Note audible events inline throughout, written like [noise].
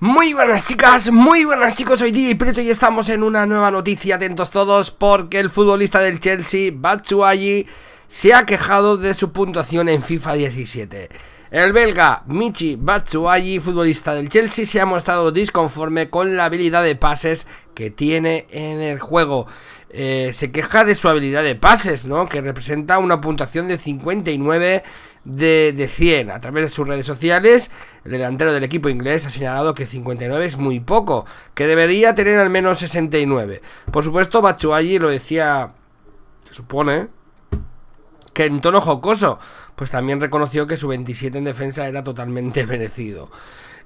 Muy buenas chicas, muy buenas chicos, hoy y Prieto y estamos en una nueva noticia, atentos todos, porque el futbolista del Chelsea, Batshuayi, se ha quejado de su puntuación en FIFA 17. El belga Michi Batshuayi, futbolista del Chelsea, se ha mostrado disconforme con la habilidad de pases que tiene en el juego. Eh, se queja de su habilidad de pases, ¿no? Que representa una puntuación de 59 de, 100. A través de sus redes sociales, el delantero del equipo inglés ha señalado que 59 es muy poco, que debería tener al menos 69. Por supuesto, bachuayi lo decía, se supone, que en tono jocoso, pues también reconoció que su 27 en defensa era totalmente [laughs] merecido.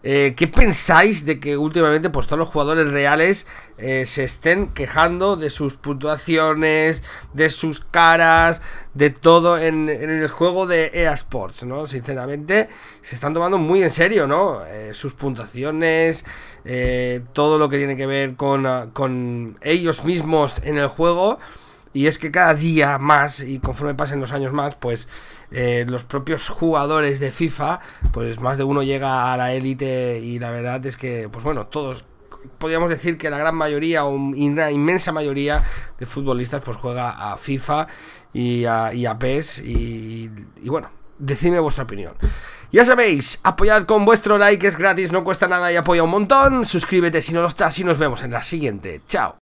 Eh, ¿Qué pensáis de que últimamente pues, todos los jugadores reales eh, se estén quejando de sus puntuaciones, de sus caras, de todo en, el juego de EA Sports? ¿no? Sinceramente, se están tomando muy en serio ¿no? Eh, sus puntuaciones, todo lo que tiene que ver con ellos mismos en el juego. Y es que cada día más, y conforme pasen los años más, pues eh, los propios jugadores de FIFA, pues más de uno llega a la élite y la verdad es que, pues bueno, todos podríamos decir que la gran mayoría o una inmensa mayoría de futbolistas pues juega a FIFA y a, PES y, y, bueno, decidme vuestra opinión. Ya sabéis, apoyad con vuestro like, es gratis, no cuesta nada y apoya un montón. Suscríbete si no lo estás y nos vemos en la siguiente. Chao.